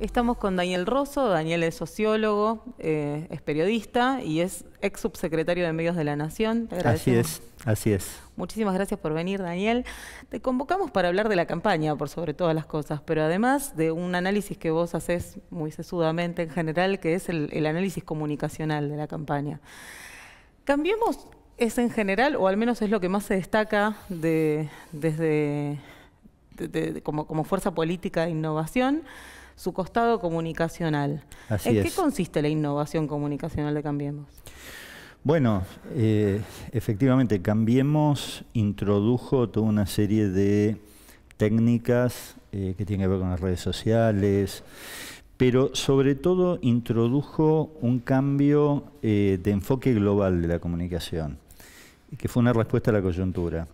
Estamos con Daniel Rosso, Daniel es sociólogo, eh, es periodista y es ex subsecretario de Medios de la Nación. Así es, así es. Muchísimas gracias por venir, Daniel. Te convocamos para hablar de la campaña, por sobre todas las cosas, pero además de un análisis que vos haces muy sesudamente en general, que es el, análisis comunicacional de la campaña. Cambiemos, es en general, o al menos es lo que más se destaca desde como fuerza política de innovación, su costado comunicacional. ¿En qué consiste la innovación comunicacional de Cambiemos? Bueno, eh, efectivamente, Cambiemos introdujo toda una serie de técnicas eh, que tienen que ver con las redes sociales, pero sobre todo introdujo un cambio eh, de enfoque global de la comunicación, que fue una respuesta a la coyuntura.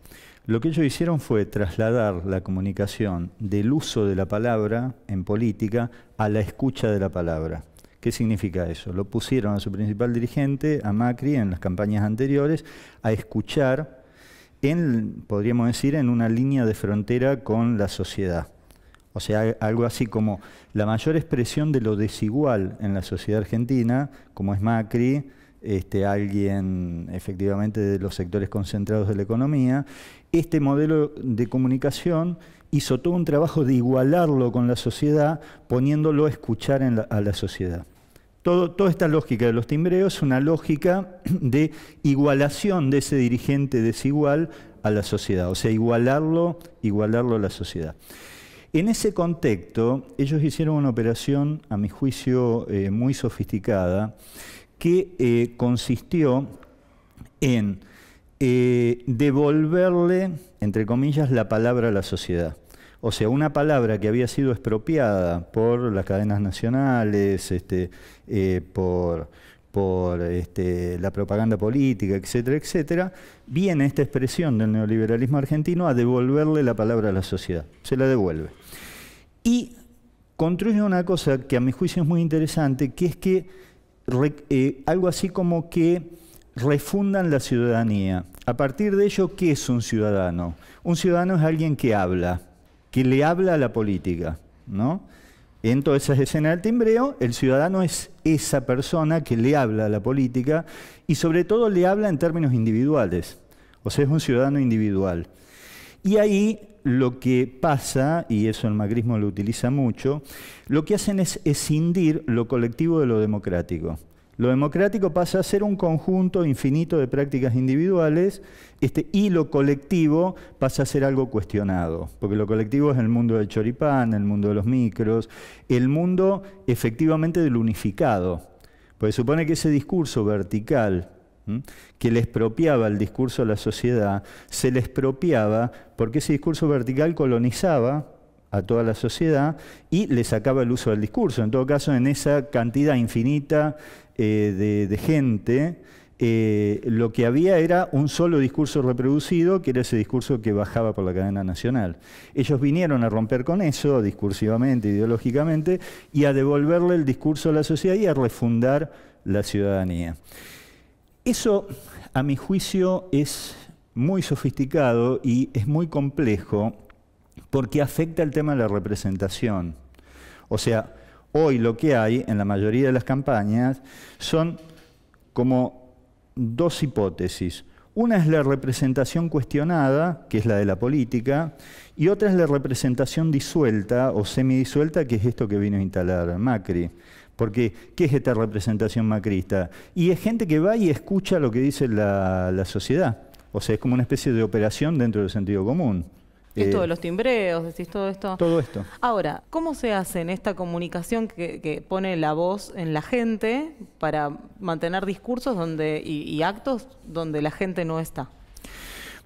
Lo que ellos hicieron fue trasladar la comunicación del uso de la palabra en política a la escucha de la palabra. ¿Qué significa eso? Lo pusieron a su principal dirigente, a Macri, en las campañas anteriores, a escuchar, en, podríamos decir, en una línea de frontera con la sociedad. O sea, algo así como la mayor expresión de lo desigual en la sociedad argentina, como es Macri, este, alguien efectivamente de los sectores concentrados de la economía, este modelo de comunicación hizo todo un trabajo de igualarlo con la sociedad, poniéndolo a escuchar a la sociedad. toda esta lógica de los timbreos es una lógica de igualación de ese dirigente desigual a la sociedad, o sea, igualarlo, igualarlo a la sociedad. En ese contexto, ellos hicieron una operación, a mi juicio, eh, muy sofisticada, que eh, consistió en eh, devolverle, entre comillas, la palabra a la sociedad. O sea, una palabra que había sido expropiada por las cadenas nacionales, este, eh, por, este, la propaganda política, etcétera, etcétera, viene esta expresión del neoliberalismo argentino a devolverle la palabra a la sociedad. Se la devuelve. Y construye una cosa que a mi juicio es muy interesante, que es que eh, algo así como que refundan la ciudadanía. A partir de ello, ¿qué es un ciudadano? Un ciudadano es alguien que habla, que le habla a la política, ¿no? En todas esas escenas del timbreo, el ciudadano es esa persona que le habla a la política y sobre todo le habla en términos individuales, o sea, es un ciudadano individual. Y ahí lo que pasa, y eso el macrismo lo utiliza mucho, lo que hacen es escindir lo colectivo de lo democrático. Lo democrático pasa a ser un conjunto infinito de prácticas individuales este, y lo colectivo pasa a ser algo cuestionado, porque lo colectivo es el mundo del choripán, el mundo de los micros, el mundo efectivamente del unificado. Porque supone que ese discurso vertical que le expropiaba el discurso a la sociedad, se le expropiaba porque ese discurso vertical colonizaba a toda la sociedad y le sacaba el uso del discurso. En todo caso, en esa cantidad infinita eh, de, gente, eh, lo que había era un solo discurso reproducido, que era ese discurso que bajaba por la cadena nacional. Ellos vinieron a romper con eso, discursivamente, ideológicamente, y a devolverle el discurso a la sociedad y a refundar la ciudadanía. Eso, a mi juicio, es muy sofisticado y es muy complejo porque afecta el tema de la representación. O sea, hoy lo que hay en la mayoría de las campañas son como dos hipótesis. Una es la representación cuestionada, que es la de la política, y otra es la representación disuelta o semidisuelta, que es esto que vino a instalar Macri. Porque, ¿qué es esta representación macrista? Y es gente que va y escucha lo que dice la, sociedad. O sea, es como una especie de operación dentro del sentido común. Esto de eh, los timbreos, decís todo esto. Todo esto. Ahora, ¿cómo se hace en esta comunicación que, pone la voz en la gente para mantener discursos donde, y, y, actos donde la gente no está?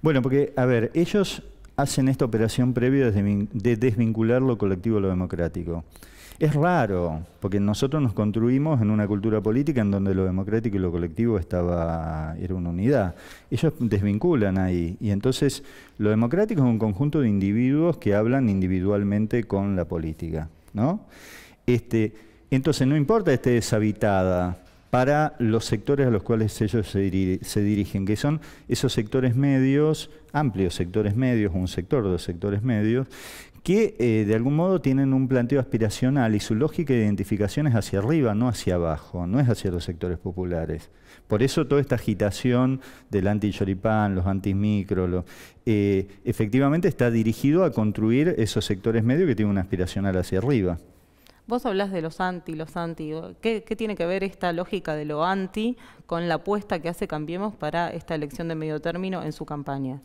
Bueno, porque, a ver, ellos hacen esta operación previa de desvincular lo colectivo a lo democrático. Es raro, porque nosotros nos construimos en una cultura política en donde lo democrático y lo colectivo estaba, era una unidad. Ellos desvinculan ahí. Y entonces lo democrático es un conjunto de individuos que hablan individualmente con la política. ¿no? Este, entonces no importa esté deshabitada para los sectores a los cuales ellos se, dirigen, que son esos sectores medios, amplios sectores medios, un sector, de sectores medios, que eh, de algún modo tienen un planteo aspiracional y su lógica de identificación es hacia arriba, no hacia abajo, no es hacia los sectores populares. Por eso toda esta agitación del anti-choripán, los antismicro, lo, eh, efectivamente está dirigido a construir esos sectores medios que tienen una aspiracional hacia arriba. Vos hablás de los anti, los anti. ¿Qué, tiene que ver esta lógica de lo anti con la apuesta que hace Cambiemos para esta elección de medio término en su campaña?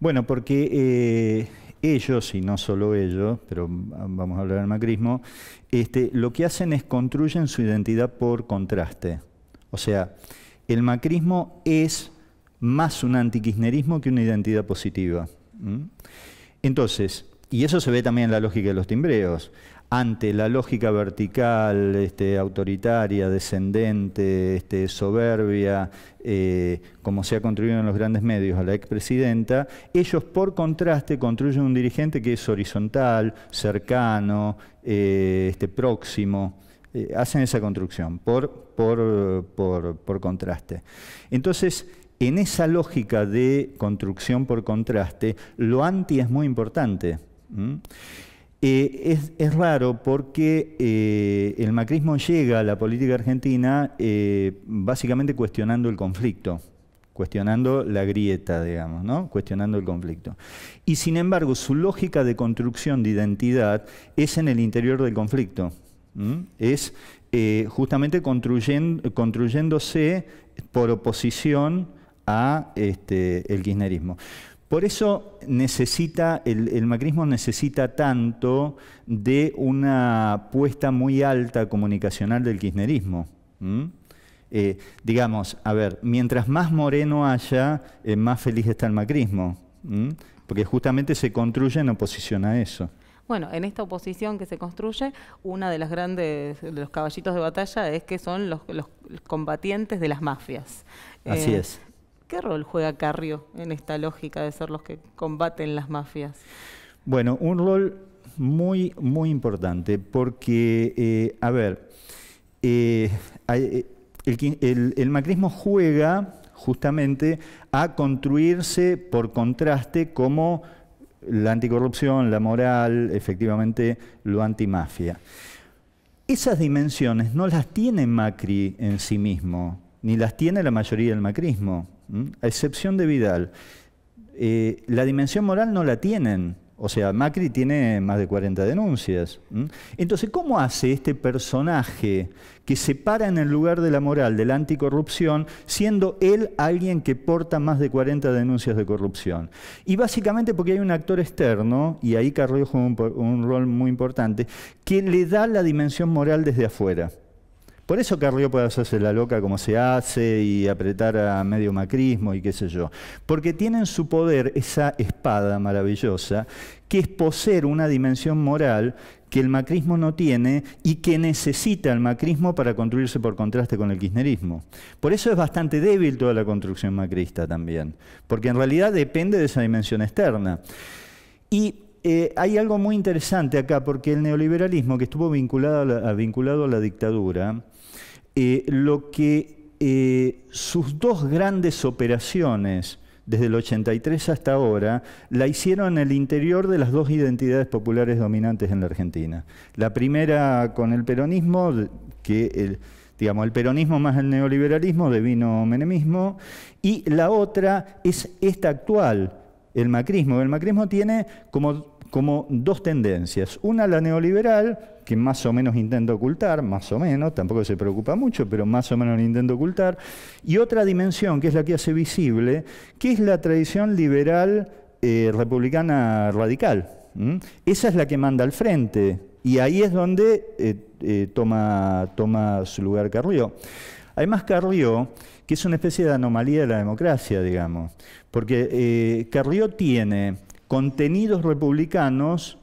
Bueno, porque eh, ellos, y no solo ellos, pero vamos a hablar del macrismo, este, lo que hacen es construyen su identidad por contraste. O sea, el macrismo es más un antikirchnerismo que una identidad positiva. Entonces, y eso se ve también en la lógica de los timbreos ante la lógica vertical, este, autoritaria, descendente, este, soberbia, eh, como se ha construido en los grandes medios a la expresidenta, ellos por contraste construyen un dirigente que es horizontal, cercano, eh, este, próximo. Eh, hacen esa construcción por, por, contraste. Entonces, en esa lógica de construcción por contraste, lo anti es muy importante. Eh, es, raro porque eh, el macrismo llega a la política argentina eh, básicamente cuestionando el conflicto, cuestionando la grieta, digamos, ¿no? cuestionando el conflicto. Y sin embargo, su lógica de construcción de identidad es en el interior del conflicto. Es justamente construyéndose por oposición a este, el kirchnerismo. Por eso necesita, el, macrismo necesita tanto de una puesta muy alta comunicacional del kirchnerismo. Eh, digamos, a ver, mientras más moreno haya, eh, más feliz está el macrismo, porque justamente se construye en oposición a eso. Bueno, en esta oposición que se construye, una de las grandes, los caballitos de batalla es que son los, combatientes de las mafias. Así eh, es. ¿Qué rol juega Carrio en esta lógica de ser los que combaten las mafias? Bueno, un rol muy, muy importante porque, eh, a ver, eh, eh, el macrismo juega justamente a construirse por contraste como la anticorrupción, la moral, efectivamente lo antimafia. Esas dimensiones no las tiene Macri en sí mismo, ni las tiene la mayoría del macrismo a excepción de Vidal. Eh, la dimensión moral no la tienen. O sea, Macri tiene más de 40 denuncias. Entonces, ¿cómo hace este personaje que se para en el lugar de la moral, de la anticorrupción, siendo él alguien que porta más de 40 denuncias de corrupción? Y básicamente porque hay un actor externo, y ahí Carrillo juega un rol muy importante, que le da la dimensión moral desde afuera. Por eso Carrió puede hacerse la loca como se hace y apretar a medio macrismo y qué sé yo. Porque tiene en su poder esa espada maravillosa que es poseer una dimensión moral que el macrismo no tiene y que necesita el macrismo para construirse por contraste con el kirchnerismo. Por eso es bastante débil toda la construcción macrista también, porque en realidad depende de esa dimensión externa. Y eh, hay algo muy interesante acá, porque el neoliberalismo que estuvo vinculado vinculado a la dictadura, eh, lo que eh, sus dos grandes operaciones desde el 83 hasta ahora, la hicieron en el interior de las dos identidades populares dominantes en la Argentina. La primera con el peronismo, que el, digamos, el peronismo más el neoliberalismo vino menemismo, y la otra es esta actual, el macrismo. El macrismo tiene como como dos tendencias. Una, la neoliberal, que más o menos intenta ocultar, más o menos, tampoco se preocupa mucho, pero más o menos intenta ocultar. Y otra dimensión, que es la que hace visible, que es la tradición liberal eh, republicana radical. Esa es la que manda al frente. Y ahí es donde eh, eh, toma, toma su lugar Carrió. Además, Carrió, que es una especie de anomalía de la democracia, digamos, porque Carrió tiene contenidos republicanos,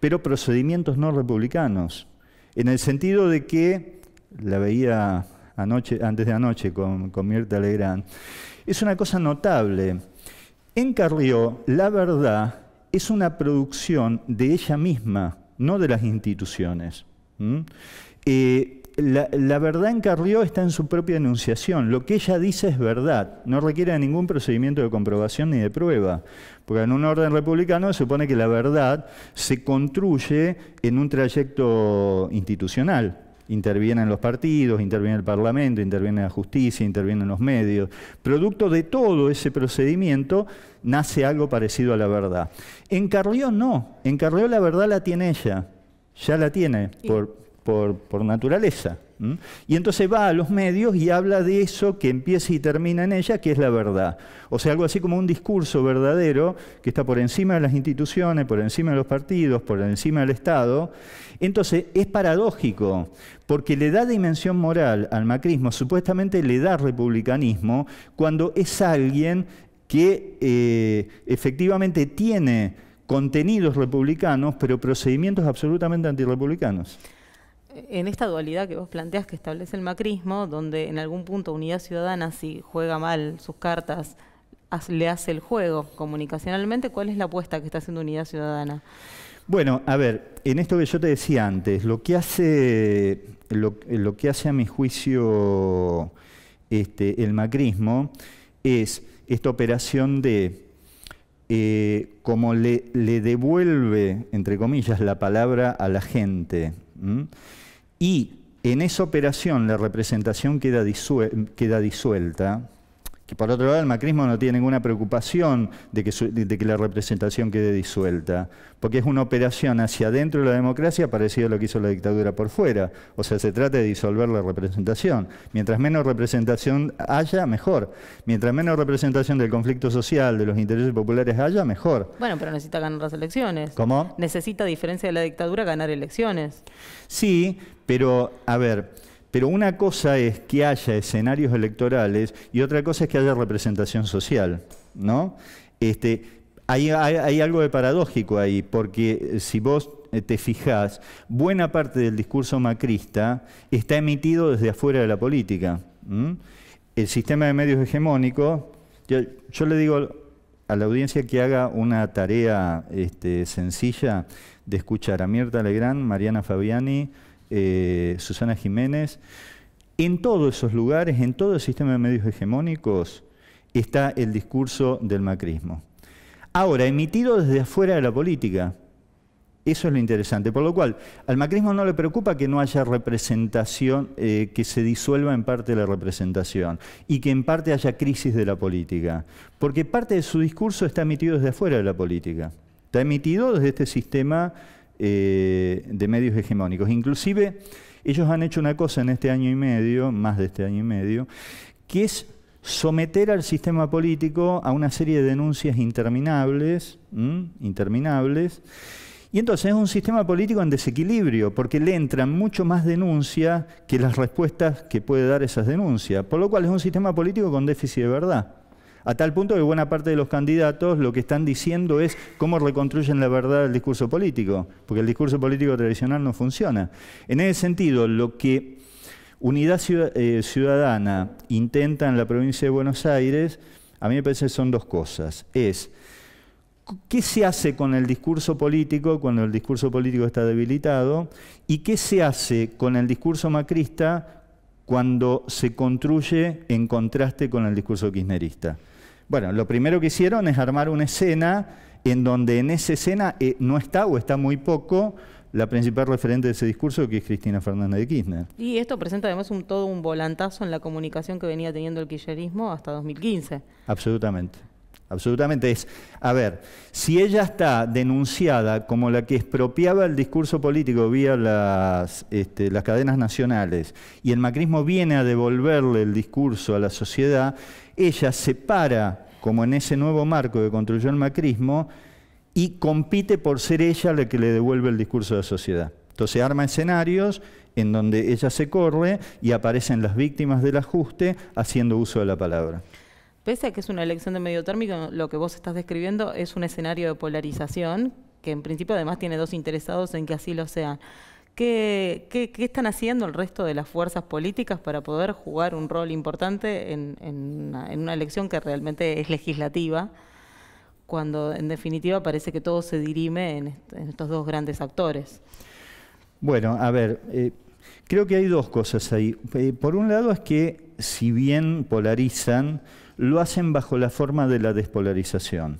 pero procedimientos no republicanos, en el sentido de que, la veía anoche, antes de anoche con, con Mirta Legrand, es una cosa notable. En Carrió, la verdad es una producción de ella misma, no de las instituciones la, verdad en Carrió está en su propia enunciación. Lo que ella dice es verdad. No requiere ningún procedimiento de comprobación ni de prueba. Porque en un orden republicano se supone que la verdad se construye en un trayecto institucional. Intervienen los partidos, interviene el Parlamento, interviene la justicia, intervienen los medios. Producto de todo ese procedimiento nace algo parecido a la verdad. En Carrió no. En Carrió la verdad la tiene ella. Ya la tiene. Por, por, naturaleza. Y entonces va a los medios y habla de eso que empieza y termina en ella, que es la verdad. O sea, algo así como un discurso verdadero que está por encima de las instituciones, por encima de los partidos, por encima del Estado. Entonces es paradójico, porque le da dimensión moral al macrismo, supuestamente le da republicanismo, cuando es alguien que eh, efectivamente tiene contenidos republicanos, pero procedimientos absolutamente antirepublicanos en esta dualidad que vos planteas que establece el macrismo, donde en algún punto Unidad Ciudadana, si juega mal sus cartas, le hace el juego comunicacionalmente, ¿cuál es la apuesta que está haciendo Unidad Ciudadana? Bueno, a ver, en esto que yo te decía antes, lo que hace, lo, que hace a mi juicio este, el macrismo es esta operación de eh, como le, devuelve, entre comillas, la palabra a la gente y en esa operación la representación queda, disuelta, que por otro lado el macrismo no tiene ninguna preocupación de que, la representación quede disuelta, porque es una operación hacia adentro de la democracia parecida a lo que hizo la dictadura por fuera. O sea, se trata de disolver la representación. Mientras menos representación haya, mejor. Mientras menos representación del conflicto social, de los intereses populares haya, mejor. Bueno, pero necesita ganar las elecciones. ¿Cómo? Necesita, a diferencia de la dictadura, ganar elecciones. Sí, pero a ver pero una cosa es que haya escenarios electorales y otra cosa es que haya representación social, ¿no? Este, hay, algo de paradójico ahí, porque eh, si vos eh, te fijás, buena parte del discurso macrista está emitido desde afuera de la política. El sistema de medios hegemónico, yo, le digo a la audiencia que haga una tarea este, sencilla de escuchar a Mirta Legrand, Mariana Fabiani, eh, Susana Jiménez, en todos esos lugares, en todo el sistema de medios hegemónicos, está el discurso del macrismo. Ahora, emitido desde afuera de la política, eso es lo interesante. Por lo cual, al macrismo no le preocupa que no haya representación, eh, que se disuelva en parte la representación y que en parte haya crisis de la política. Porque parte de su discurso está emitido desde afuera de la política. Está emitido desde este sistema eh, de medios hegemónicos. Inclusive ellos han hecho una cosa en este año y medio, más de este año y medio, que es someter al sistema político a una serie de denuncias interminables, interminables, y entonces es un sistema político en desequilibrio, porque le entran mucho más denuncias que las respuestas que puede dar esas denuncias, por lo cual es un sistema político con déficit de verdad. A tal punto que buena parte de los candidatos lo que están diciendo es cómo reconstruyen la verdad del discurso político, porque el discurso político tradicional no funciona. En ese sentido, lo que Unidad eh, Ciudadana intenta en la provincia de Buenos Aires, a mí me parece que son dos cosas. Es, ¿qué se hace con el discurso político cuando el discurso político está debilitado? ¿Y qué se hace con el discurso macrista cuando se construye en contraste con el discurso kirchnerista? Bueno, lo primero que hicieron es armar una escena en donde en esa escena eh, no está o está muy poco la principal referente de ese discurso, que es Cristina Fernández de Kirchner. Y esto presenta además un, todo un volantazo en la comunicación que venía teniendo el kirchnerismo hasta 2015. Absolutamente. Absolutamente es. A ver, si ella está denunciada como la que expropiaba el discurso político vía las, este, las cadenas nacionales y el macrismo viene a devolverle el discurso a la sociedad, ella se para, como en ese nuevo marco que construyó el macrismo, y compite por ser ella la que le devuelve el discurso de la sociedad. Entonces arma escenarios en donde ella se corre y aparecen las víctimas del ajuste haciendo uso de la palabra. Pese a que es una elección de medio térmico, lo que vos estás describiendo es un escenario de polarización que en principio además tiene dos interesados en que así lo sea. ¿Qué, están haciendo el resto de las fuerzas políticas para poder jugar un rol importante en, una, elección que realmente es legislativa, cuando en definitiva parece que todo se dirime en, estos dos grandes actores? Bueno, a ver, eh, creo que hay dos cosas ahí. Eh, por un lado es que si bien polarizan, lo hacen bajo la forma de la despolarización.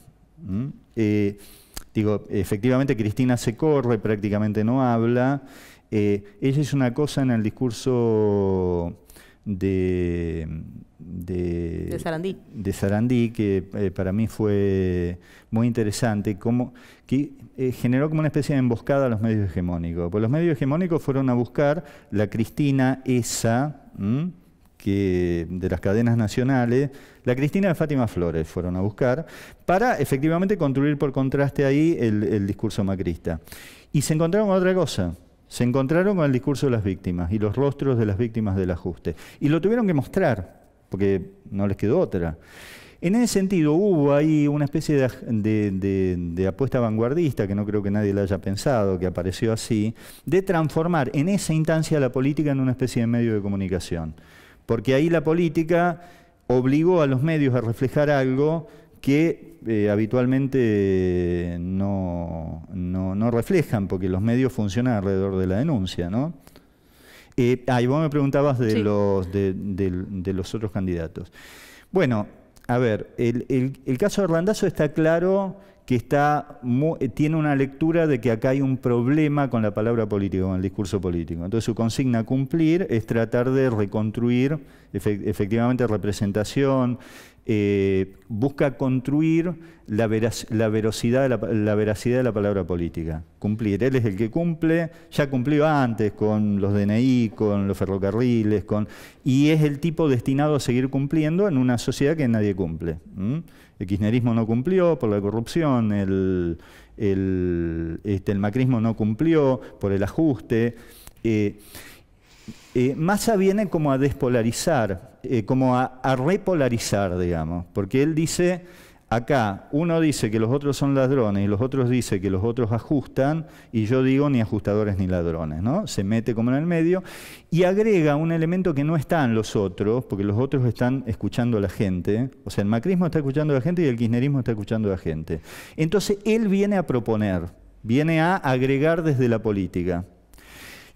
Digo, efectivamente Cristina se corre, prácticamente no habla. Eh, ella hizo una cosa en el discurso de, de, Sarandí. que eh, para mí fue muy interesante, que eh, generó como una especie de emboscada a los medios hegemónicos. Pues los medios hegemónicos fueron a buscar la Cristina esa que, de las cadenas nacionales, la Cristina de Fátima Flores fueron a buscar, para efectivamente construir por contraste ahí el, discurso macrista. Y se encontraron con otra cosa, se encontraron con el discurso de las víctimas y los rostros de las víctimas del ajuste. Y lo tuvieron que mostrar, porque no les quedó otra. En ese sentido, hubo ahí una especie de, de, apuesta vanguardista, que no creo que nadie la haya pensado, que apareció así, de transformar en esa instancia la política en una especie de medio de comunicación porque ahí la política obligó a los medios a reflejar algo que eh, habitualmente no, reflejan, porque los medios funcionan alrededor de la denuncia, ¿no? ah, eh, y vos me preguntabas de, los, de, los otros candidatos. Bueno, a ver, el, el caso de Randazo está claro que eh, tiene una lectura de que acá hay un problema con la palabra política, con el discurso político. Entonces su consigna cumplir es tratar de reconstruir efectivamente representación, eh, busca construir la, veracidad, la, veracidad de la palabra política. Cumplir, él es el que cumple, ya cumplió antes con los DNI, con los ferrocarriles, con, y es el tipo destinado a seguir cumpliendo en una sociedad que nadie cumple. El kirchnerismo no cumplió por la corrupción, el, este, macrismo no cumplió por el ajuste. Eh, eh Massa viene como a despolarizar, eh, como a repolarizar, digamos, porque él dice Acá uno dice que los otros son ladrones y los otros dice que los otros ajustan y yo digo ni ajustadores ni ladrones, ¿no? Se mete como en el medio y agrega un elemento que no está en los otros, porque los otros están escuchando a la gente, o sea, el macrismo está escuchando a la gente y el kirchnerismo está escuchando a la gente. Entonces él viene a proponer, viene a agregar desde la política.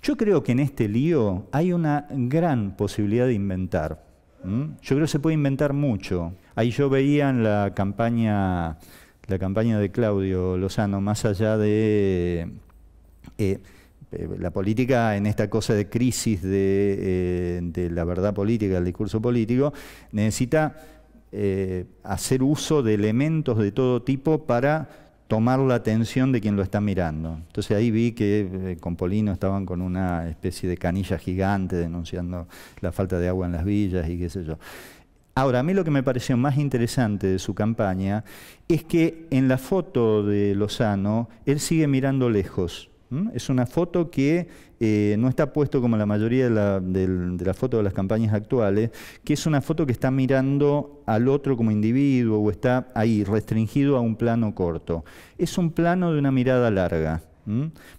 Yo creo que en este lío hay una gran posibilidad de inventar. Yo creo que se puede inventar mucho. Ahí yo veía en la campaña, la campaña de Claudio Lozano, más allá de eh, eh, la política en esta cosa de crisis de, eh, la verdad política, del discurso político, necesita hacer uso de elementos de todo tipo para tomar la atención de quien lo está mirando. Entonces ahí vi que con Polino estaban con una especie de canilla gigante denunciando la falta de agua en las villas y qué sé yo. Ahora, a mí lo que me pareció más interesante de su campaña es que en la foto de Lozano, él sigue mirando lejos. Es una foto que eh, no está puesto como la mayoría de las fotos de de las campañas actuales, que es una foto que está mirando al otro como individuo o está ahí, restringido a un plano corto. Es un plano de una mirada larga.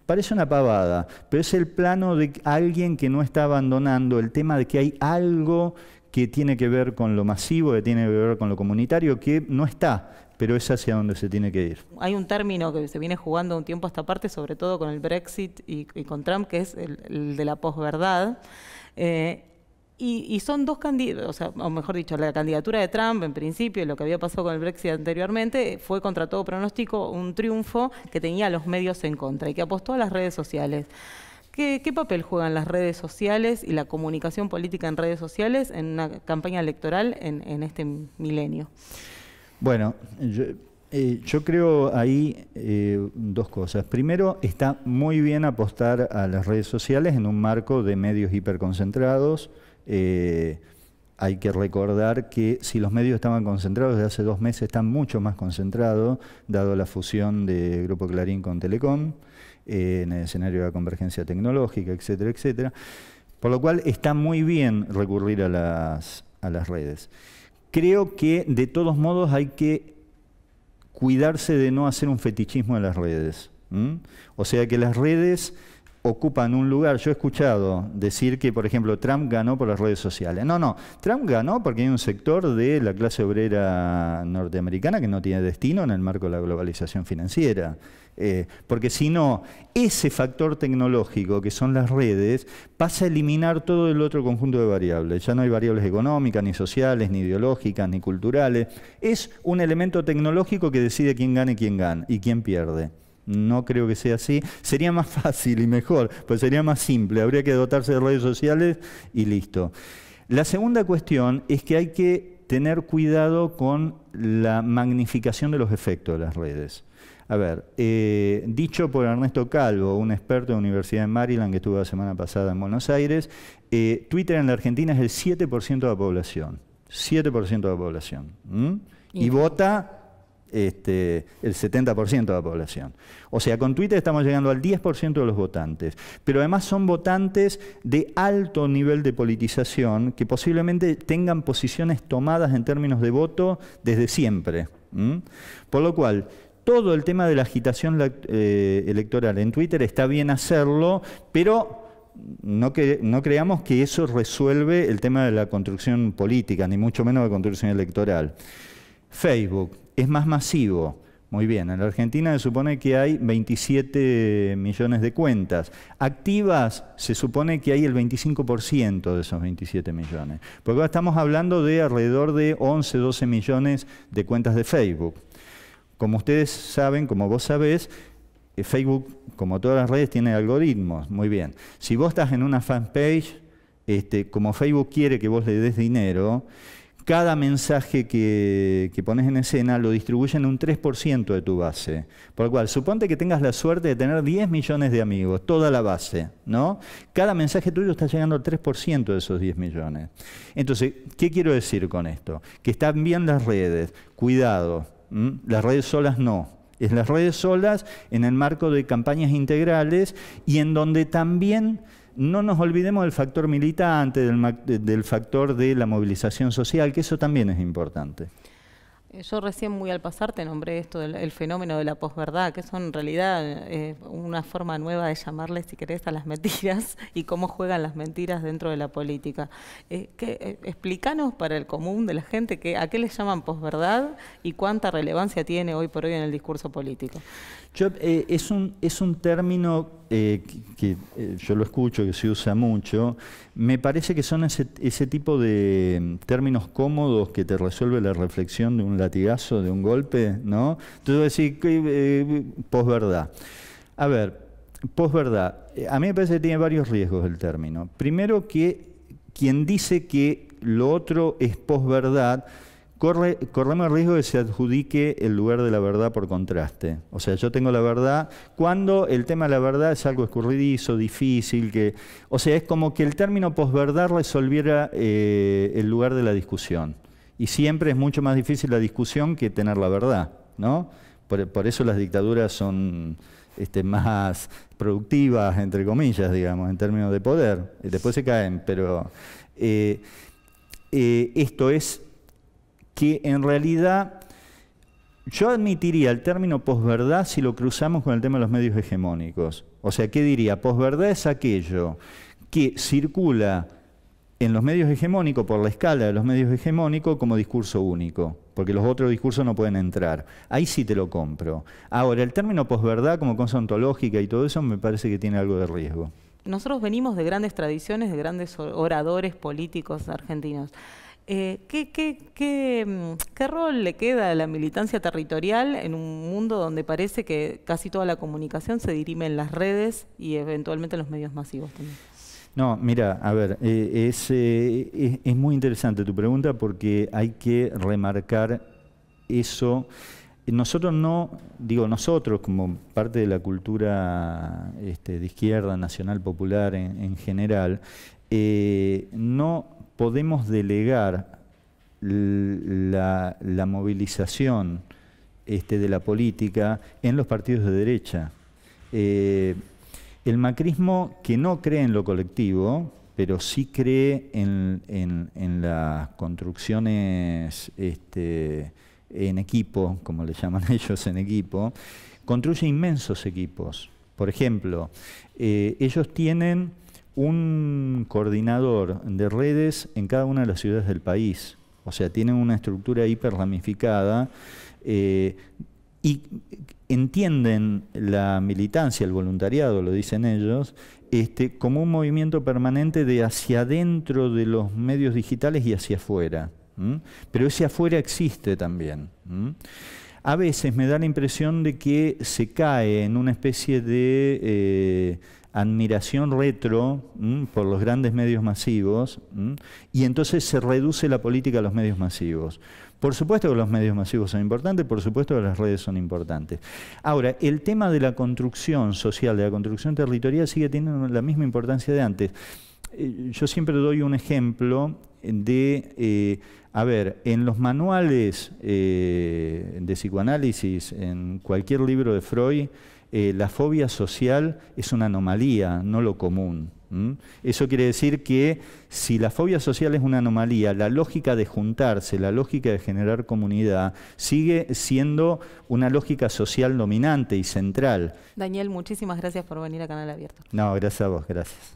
Parece una pavada, pero es el plano de alguien que no está abandonando el tema de que hay algo que tiene que ver con lo masivo, que tiene que ver con lo comunitario, que no está, pero es hacia donde se tiene que ir. Hay un término que se viene jugando un tiempo a esta parte, sobre todo con el Brexit y, con Trump, que es el, de la posverdad. Eh, y, son dos candidatos, o, sea, mejor dicho, la candidatura de Trump en principio lo que había pasado con el Brexit anteriormente fue contra todo pronóstico un triunfo que tenía los medios en contra y que apostó a las redes sociales. ¿Qué, papel juegan las redes sociales y la comunicación política en redes sociales en una campaña electoral en, este milenio? Bueno, yo, eh, creo ahí eh, dos cosas. Primero, está muy bien apostar a las redes sociales en un marco de medios hiperconcentrados. Eh, hay que recordar que si los medios estaban concentrados desde hace dos meses, están mucho más concentrados, dado la fusión de Grupo Clarín con Telecom en el escenario de la convergencia tecnológica, etcétera, etcétera. Por lo cual está muy bien recurrir a las, redes. Creo que de todos modos hay que cuidarse de no hacer un fetichismo de las redes. O sea que las redes ocupan un lugar. Yo he escuchado decir que, por ejemplo, Trump ganó por las redes sociales. No, no, Trump ganó porque hay un sector de la clase obrera norteamericana que no tiene destino en el marco de la globalización financiera. Eh, porque si no, ese factor tecnológico que son las redes pasa a eliminar todo el otro conjunto de variables. Ya no hay variables económicas, ni sociales, ni ideológicas, ni culturales. Es un elemento tecnológico que decide quién gana y quién gana y quién pierde. No creo que sea así. Sería más fácil y mejor, pues sería más simple. Habría que dotarse de redes sociales y listo. La segunda cuestión es que hay que tener cuidado con la magnificación de los efectos de las redes. A ver, eh, dicho por Ernesto Calvo, un experto de la Universidad de Maryland que estuvo la semana pasada en Buenos Aires, eh, Twitter en la Argentina es el 7% de la población. 7% de la población. y vota este, el 70% de la población. O sea, con Twitter estamos llegando al 10% de los votantes, pero además son votantes de alto nivel de politización que posiblemente tengan posiciones tomadas en términos de voto desde siempre. Por lo cual, todo el tema de la agitación eh, electoral en Twitter está bien hacerlo, pero no, no creamos que eso resuelve el tema de la construcción política, ni mucho menos la construcción electoral. Facebook, es más masivo. Muy bien, en la Argentina se supone que hay 27 millones de cuentas. Activas se supone que hay el 25% de esos 27 millones. Porque ahora estamos hablando de alrededor de 11, 12 millones de cuentas de Facebook. Como ustedes saben, como vos sabés, eh, Facebook, como todas las redes, tiene algoritmos. Muy bien. Si vos estás en una fanpage, este, como Facebook quiere que vos le des dinero, cada mensaje que, pones en escena lo distribuyen un 3% de tu base. Por lo cual, suponte que tengas la suerte de tener 10 millones de amigos, toda la base, ¿no? Cada mensaje tuyo está llegando al 3% de esos 10 millones. Entonces, ¿qué quiero decir con esto? Que están bien las redes, cuidado, las redes solas no, es las redes solas en el marco de campañas integrales y en donde también no nos olvidemos del factor militante, del, del factor de la movilización social, que eso también es importante. Eh, yo recién muy al pasar te nombré esto del fenómeno de la posverdad, que son en realidad eh, una forma nueva de llamarle, si querés, a las mentiras y cómo juegan las mentiras dentro de la política. Eh, explícanos para el común de la gente que, a qué le llaman posverdad y cuánta relevancia tiene hoy por hoy en el discurso político. es, un, es un término eh, que, eh, yo lo escucho, que se usa mucho, me parece que son ese, tipo de mm, términos cómodos que te resuelve la reflexión de un latigazo, de un golpe, ¿no? Entonces decir, eh, posverdad. A ver, posverdad. A mí me parece que tiene varios riesgos el término. Primero que quien dice que lo otro es posverdad, corremos el riesgo de que se adjudique el lugar de la verdad por contraste. O sea, yo tengo la verdad cuando el tema de la verdad es algo escurridizo, difícil, que, o sea, es como que el término posverdad resolviera eh, el lugar de la discusión. Y siempre es mucho más difícil la discusión que tener la verdad, ¿no? Por, eso las dictaduras son este, más productivas, entre comillas, digamos, en términos de poder. Después se caen, pero eh, eh, esto es que en realidad yo admitiría el término posverdad si lo cruzamos con el tema de los medios hegemónicos. O sea, ¿qué diría? Posverdad es aquello que circula en los medios hegemónicos, por la escala de los medios hegemónicos, como discurso único, porque los otros discursos no pueden entrar. Ahí sí te lo compro. Ahora, el término posverdad como cosa ontológica y todo eso me parece que tiene algo de riesgo. Nosotros venimos de grandes tradiciones, de grandes oradores políticos argentinos. Eh, mm, ¿qué, rol le queda a la militancia territorial en un mundo donde parece que casi toda la comunicación se dirime en las redes y eventualmente en los medios masivos No, mira, a ver, eh, eh, es, muy interesante tu pregunta porque hay que remarcar eso nosotros no, digo nosotros como parte de la cultura este, de izquierda, nacional, popular en, general, no podemos delegar la, movilización este, de la política en los partidos de derecha. Eh, el macrismo que no cree en lo colectivo, pero sí cree en, las construcciones este, en equipo, como le llaman ellos en equipo, construye inmensos equipos. Por ejemplo, eh, ellos tienen un coordinador de redes en cada una de las ciudades del país. O sea, tienen una estructura hiper ramificada eh, y entienden la militancia, el voluntariado, lo dicen ellos, este, como un movimiento permanente de hacia adentro de los medios digitales y hacia afuera. Pero ese afuera existe también. A veces me da la impresión de que se cae en una especie de... Eh, admiración retro por los grandes medios masivos y entonces se reduce la política a los medios masivos. Por supuesto que los medios masivos son importantes, por supuesto que las redes son importantes. Ahora, el tema de la construcción social, de la construcción territorial, sigue teniendo la misma importancia de antes. Eh, yo siempre doy un ejemplo de, eh, a ver, en los manuales eh, de psicoanálisis, en cualquier libro de Freud, eh, la fobia social es una anomalía, no lo común. Eso quiere decir que si la fobia social es una anomalía, la lógica de juntarse, la lógica de generar comunidad, sigue siendo una lógica social dominante y central. Daniel, muchísimas gracias por venir a Canal Abierto. No, gracias a vos, gracias.